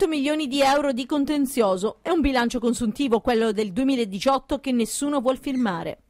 100 milioni di euro di contenzioso. È un bilancio consuntivo, quello del 2018, che nessuno vuol firmare.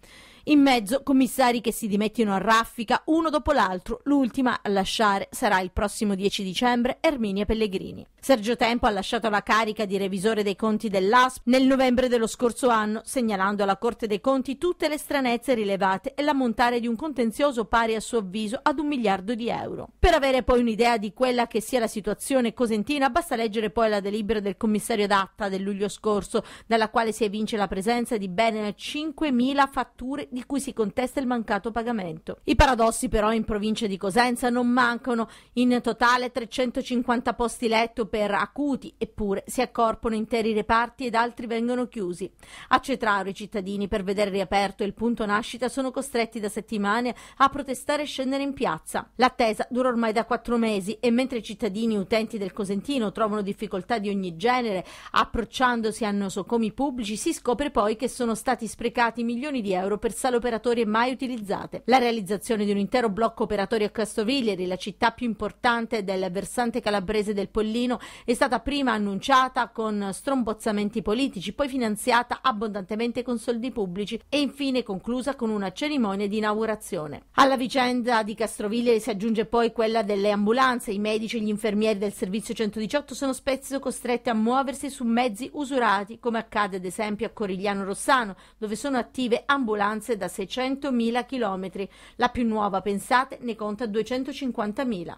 In mezzo commissari che si dimettono a raffica uno dopo l'altro, l'ultima a lasciare sarà il prossimo 10 dicembre Erminia Pellegrini. Sergio Tempo ha lasciato la carica di revisore dei conti dell'ASP nel novembre dello scorso anno, segnalando alla Corte dei Conti tutte le stranezze rilevate e l'ammontare di un contenzioso pari a suo avviso ad un miliardo di euro. Per avere poi un'idea di quella che sia la situazione cosentina, basta leggere poi la delibera del commissario d'Atta del luglio scorso, dalla quale si evince la presenza di ben 5.000 fatture di di cui si contesta il mancato pagamento. I paradossi però in provincia di Cosenza non mancano, in totale 350 posti letto per acuti, eppure si accorpano interi reparti ed altri vengono chiusi. A Cetraro i cittadini per vedere riaperto il punto nascita sono costretti da settimane a protestare e scendere in piazza. L'attesa dura ormai da quattro mesi e mentre i cittadini utenti del Cosentino trovano difficoltà di ogni genere approcciandosi a nosocomi pubblici, si scopre poi che sono stati sprecati milioni di euro per sale operatorie mai utilizzate. La realizzazione di un intero blocco operatorio a Castoviglieri, la città più importante del versante calabrese del Pollino, è stata prima annunciata con strombozzamenti politici, poi finanziata abbondantemente con soldi pubblici e infine conclusa con una cerimonia di inaugurazione. Alla vicenda di Castroviglieri si aggiunge poi quella delle ambulanze. I medici e gli infermieri del servizio 118 sono spesso costretti a muoversi su mezzi usurati, come accade ad esempio a Corigliano Rossano, dove sono attive ambulanze distanze da 600.000 km. La più nuova, pensate, ne conta 250.000.